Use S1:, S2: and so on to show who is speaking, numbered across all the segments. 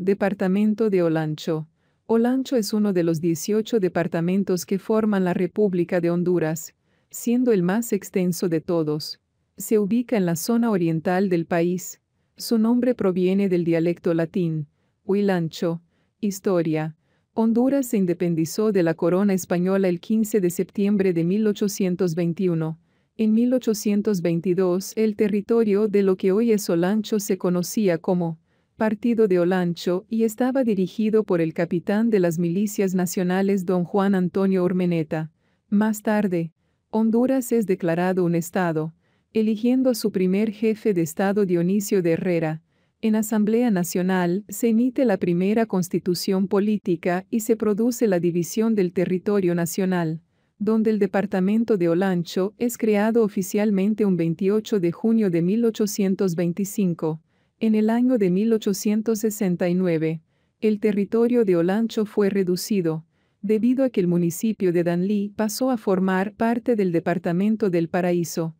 S1: Departamento de Olancho. Olancho es uno de los 18 departamentos que forman la República de Honduras, siendo el más extenso de todos. Se ubica en la zona oriental del país. Su nombre proviene del dialecto latín, Huilancho. Historia. Honduras se independizó de la corona española el 15 de septiembre de 1821. En 1822 el territorio de lo que hoy es Olancho se conocía como partido de Olancho y estaba dirigido por el capitán de las milicias nacionales don Juan Antonio Ormeneta. Más tarde, Honduras es declarado un Estado, eligiendo a su primer jefe de Estado Dionisio de Herrera. En Asamblea Nacional se emite la primera constitución política y se produce la división del territorio nacional, donde el departamento de Olancho es creado oficialmente un 28 de junio de 1825 en el año de 1869, el territorio de Olancho fue reducido, debido a que el municipio de Danlí pasó a formar parte del departamento del Paraíso.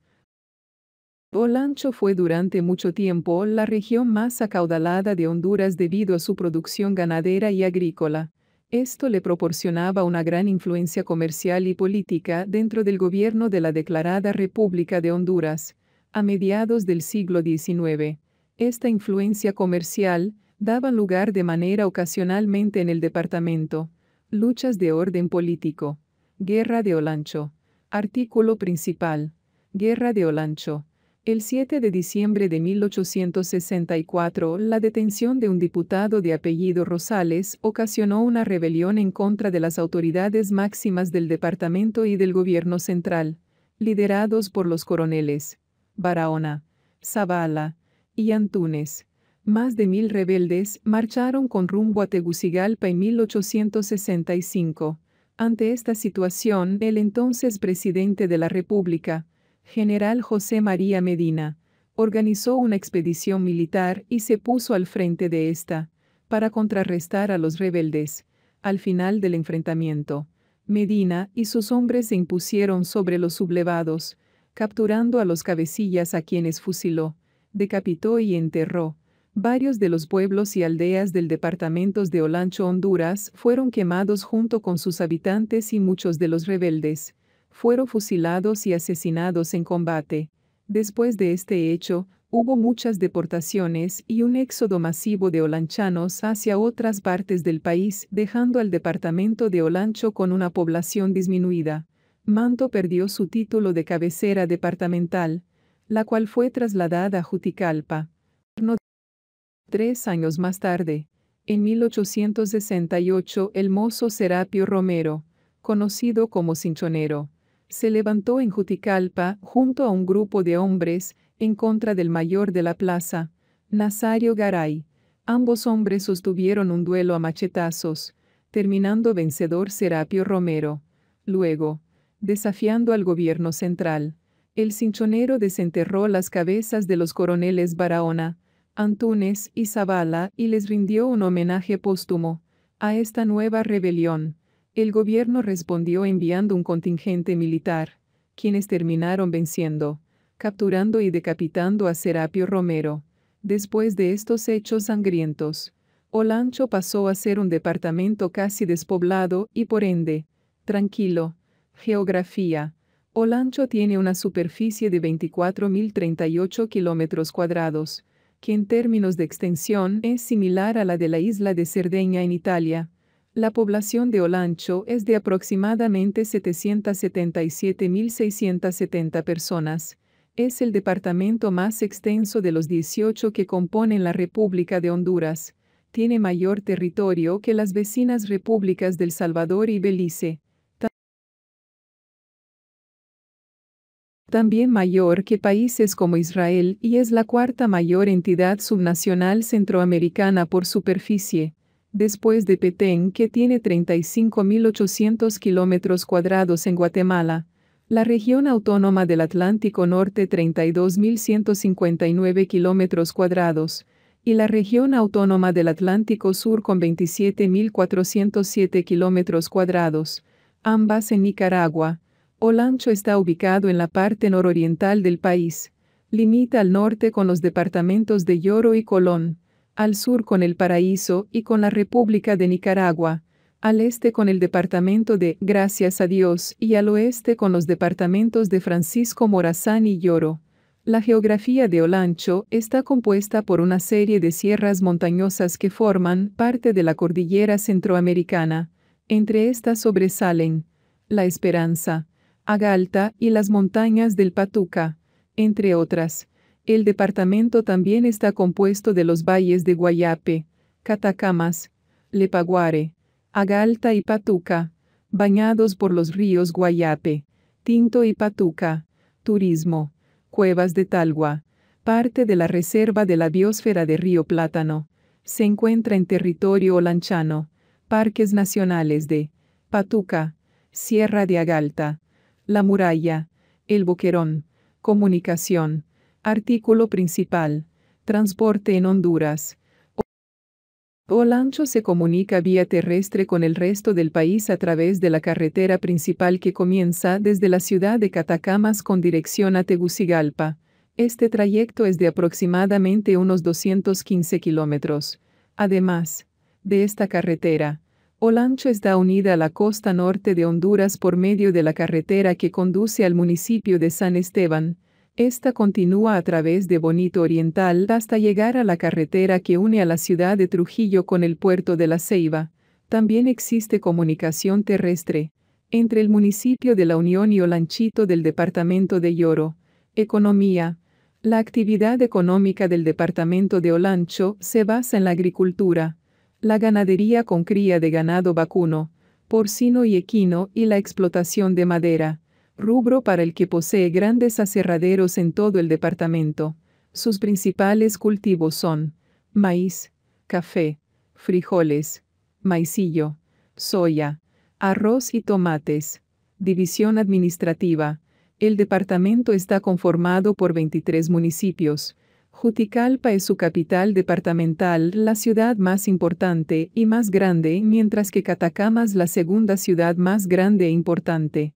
S1: Olancho fue durante mucho tiempo la región más acaudalada de Honduras debido a su producción ganadera y agrícola. Esto le proporcionaba una gran influencia comercial y política dentro del gobierno de la declarada República de Honduras, a mediados del siglo XIX. Esta influencia comercial daba lugar de manera ocasionalmente en el departamento, luchas de orden político, guerra de Olancho. Artículo principal, guerra de Olancho. El 7 de diciembre de 1864, la detención de un diputado de apellido Rosales ocasionó una rebelión en contra de las autoridades máximas del departamento y del gobierno central, liderados por los coroneles Barahona, Zavala, y Antúnez. Más de mil rebeldes marcharon con rumbo a Tegucigalpa en 1865. Ante esta situación, el entonces presidente de la República, general José María Medina, organizó una expedición militar y se puso al frente de esta, para contrarrestar a los rebeldes. Al final del enfrentamiento, Medina y sus hombres se impusieron sobre los sublevados, capturando a los cabecillas a quienes fusiló decapitó y enterró. Varios de los pueblos y aldeas del departamento de Olancho, Honduras, fueron quemados junto con sus habitantes y muchos de los rebeldes fueron fusilados y asesinados en combate. Después de este hecho, hubo muchas deportaciones y un éxodo masivo de olanchanos hacia otras partes del país, dejando al departamento de Olancho con una población disminuida. Manto perdió su título de cabecera departamental, la cual fue trasladada a Juticalpa. Tres años más tarde, en 1868, el mozo Serapio Romero, conocido como Cinchonero, se levantó en Juticalpa junto a un grupo de hombres en contra del mayor de la plaza, Nazario Garay. Ambos hombres sostuvieron un duelo a machetazos, terminando vencedor Serapio Romero. Luego, desafiando al gobierno central, el cinchonero desenterró las cabezas de los coroneles Barahona, Antunes y Zavala y les rindió un homenaje póstumo. A esta nueva rebelión, el gobierno respondió enviando un contingente militar, quienes terminaron venciendo, capturando y decapitando a Serapio Romero. Después de estos hechos sangrientos, Olancho pasó a ser un departamento casi despoblado y por ende, tranquilo. Geografía. Olancho tiene una superficie de 24.038 kilómetros cuadrados, que en términos de extensión es similar a la de la isla de Cerdeña en Italia. La población de Olancho es de aproximadamente 777.670 personas. Es el departamento más extenso de los 18 que componen la República de Honduras. Tiene mayor territorio que las vecinas repúblicas del Salvador y Belice. también mayor que países como Israel y es la cuarta mayor entidad subnacional centroamericana por superficie, después de Petén que tiene 35.800 kilómetros cuadrados en Guatemala, la región autónoma del Atlántico Norte 32.159 kilómetros cuadrados, y la región autónoma del Atlántico Sur con 27.407 kilómetros cuadrados, ambas en Nicaragua Olancho está ubicado en la parte nororiental del país. Limita al norte con los departamentos de Lloro y Colón, al sur con el Paraíso y con la República de Nicaragua, al este con el departamento de Gracias a Dios y al oeste con los departamentos de Francisco Morazán y Lloro. La geografía de Olancho está compuesta por una serie de sierras montañosas que forman parte de la cordillera centroamericana. Entre estas sobresalen La Esperanza, Agalta y las montañas del Patuca, entre otras. El departamento también está compuesto de los valles de Guayape, Catacamas, Lepaguare, Agalta y Patuca, bañados por los ríos Guayape, Tinto y Patuca, turismo, cuevas de Talgua, parte de la reserva de la biosfera de Río Plátano. Se encuentra en territorio olanchano, parques nacionales de Patuca, Sierra de Agalta, la muralla. El boquerón. Comunicación. Artículo principal. Transporte en Honduras. Olancho se comunica vía terrestre con el resto del país a través de la carretera principal que comienza desde la ciudad de Catacamas con dirección a Tegucigalpa. Este trayecto es de aproximadamente unos 215 kilómetros. Además, de esta carretera, Olancho está unida a la costa norte de Honduras por medio de la carretera que conduce al municipio de San Esteban. Esta continúa a través de Bonito Oriental hasta llegar a la carretera que une a la ciudad de Trujillo con el puerto de La Ceiba. También existe comunicación terrestre entre el municipio de La Unión y Olanchito del departamento de Lloro. Economía. La actividad económica del departamento de Olancho se basa en la agricultura la ganadería con cría de ganado vacuno, porcino y equino y la explotación de madera, rubro para el que posee grandes aserraderos en todo el departamento. Sus principales cultivos son maíz, café, frijoles, maicillo, soya, arroz y tomates. División administrativa. El departamento está conformado por 23 municipios, Juticalpa es su capital departamental, la ciudad más importante y más grande, mientras que Catacamas la segunda ciudad más grande e importante.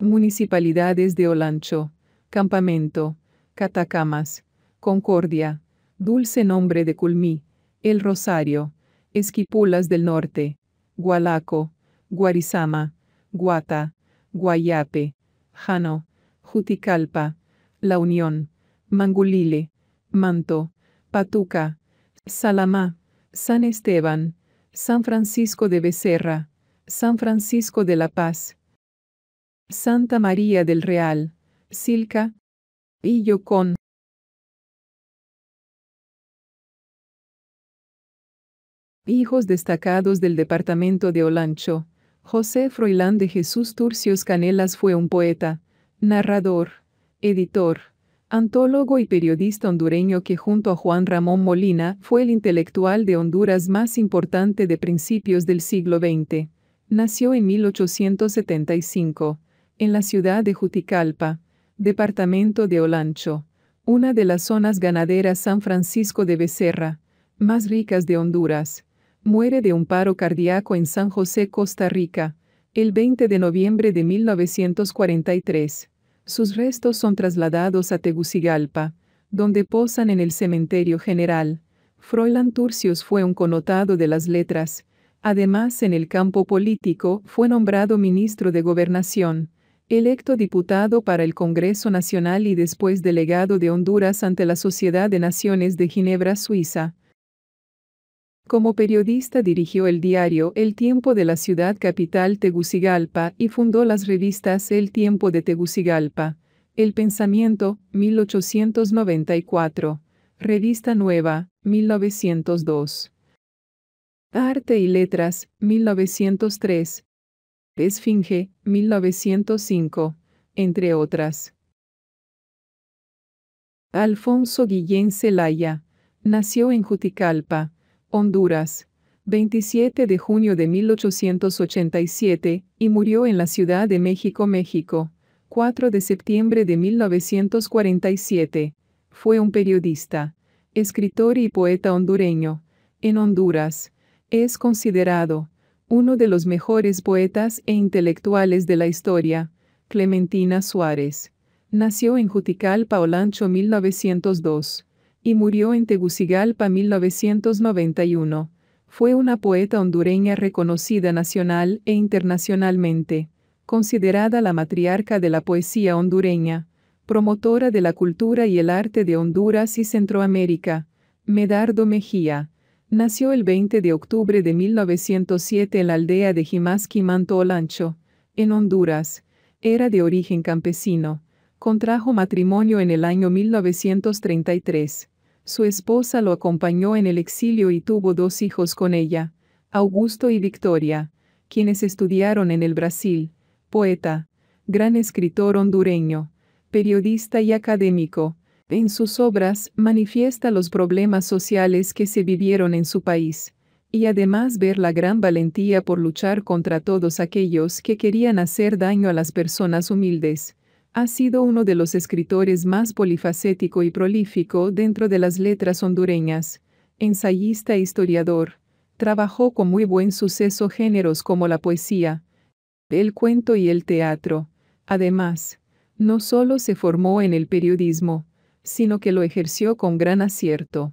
S1: Municipalidades de Olancho, Campamento, Catacamas, Concordia, Dulce Nombre de Culmí, El Rosario, Esquipulas del Norte, Gualaco, Guarizama, Guata, Guayape, Jano, Juticalpa, La Unión, Mangulile, Manto, Patuca, Salamá, San Esteban, San Francisco de Becerra, San Francisco de la Paz, Santa María del Real, Silca, y Yocón. Hijos destacados del departamento de Olancho, José Froilán de Jesús Turcios Canelas fue un poeta, narrador, editor, antólogo y periodista hondureño que junto a Juan Ramón Molina fue el intelectual de Honduras más importante de principios del siglo XX. Nació en 1875, en la ciudad de Juticalpa, departamento de Olancho, una de las zonas ganaderas San Francisco de Becerra, más ricas de Honduras. Muere de un paro cardíaco en San José, Costa Rica, el 20 de noviembre de 1943. Sus restos son trasladados a Tegucigalpa, donde posan en el cementerio general. Froilán Turcios fue un connotado de las letras. Además, en el campo político, fue nombrado ministro de Gobernación, electo diputado para el Congreso Nacional y después delegado de Honduras ante la Sociedad de Naciones de Ginebra, Suiza. Como periodista dirigió el diario El Tiempo de la ciudad capital Tegucigalpa y fundó las revistas El Tiempo de Tegucigalpa, El Pensamiento, 1894, Revista Nueva, 1902, Arte y Letras, 1903, Esfinge, 1905, entre otras. Alfonso Guillén Celaya, nació en Juticalpa, Honduras, 27 de junio de 1887, y murió en la Ciudad de México, México, 4 de septiembre de 1947. Fue un periodista, escritor y poeta hondureño. En Honduras, es considerado uno de los mejores poetas e intelectuales de la historia, Clementina Suárez. Nació en Juticalpa, Olancho 1902 y murió en Tegucigalpa 1991. Fue una poeta hondureña reconocida nacional e internacionalmente, considerada la matriarca de la poesía hondureña, promotora de la cultura y el arte de Honduras y Centroamérica. Medardo Mejía. Nació el 20 de octubre de 1907 en la aldea de Jimasqui Olancho, en Honduras. Era de origen campesino. Contrajo matrimonio en el año 1933. Su esposa lo acompañó en el exilio y tuvo dos hijos con ella, Augusto y Victoria, quienes estudiaron en el Brasil, poeta, gran escritor hondureño, periodista y académico. En sus obras manifiesta los problemas sociales que se vivieron en su país, y además ver la gran valentía por luchar contra todos aquellos que querían hacer daño a las personas humildes, ha sido uno de los escritores más polifacético y prolífico dentro de las letras hondureñas, ensayista e historiador, trabajó con muy buen suceso géneros como la poesía, el cuento y el teatro. Además, no solo se formó en el periodismo, sino que lo ejerció con gran acierto.